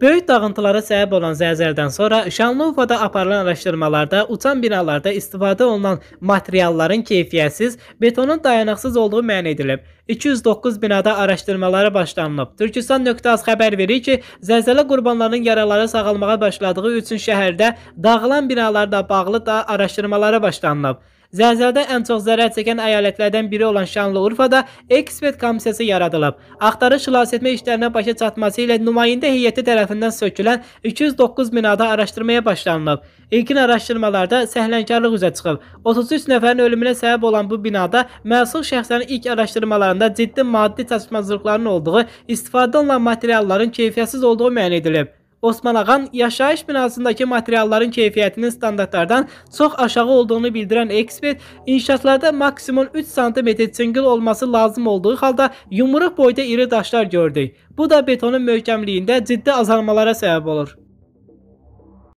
Böyük dağıntılara səbəb olan zəlzələdən sonra Şanlıurfada aparılan araşdırmalarda uçan binalarda istifadə olunan materialların keyfiyyətsiz, betonun dayanıqsız olduğu müəyyən edilib. 209 binada araşdırmalara başlanılıb. Türkistan.az xəbər verir ki, zəlzələ qurbanlarının yaraları sağalmağa başladığı üçün şəhərdə dağılan binalarla bağlı da araşdırmalara başlanılıb. Zəlzələdə ən çox zərər çəkən əyalətlərdən biri olan Şanlıurfada ekspert komissiyası yaradılıb. Axtarış xilasetmə işlərinə başa çatması ilə nümayəndə heyəti tərəfindən sökülən 209 binada araşdırmaya başlanılıb. İlkin araşdırmalarda səhlənkarlıq üzə çıxıb. 33 nəfərin ölümünə səbəb olan bu binada məsul şəxslərin ilk araşdırmalarında ciddi maddi çatışmazlıqların olduğu, istifadə olunan materialların keyfiyyətsiz olduğu müəyyən edilib. Osman Ağan yaşayış binasındakı materialların keyfiyyətinin standartlardan çox aşağı olduğunu bildirən ekspert inşaatlarda maksimum 3 sm çingil olması lazım olduğu halda yumruq boyda iri daşlar gördük. Bu da betonun möhkəmliyində ciddi azalmalara səbəb olur.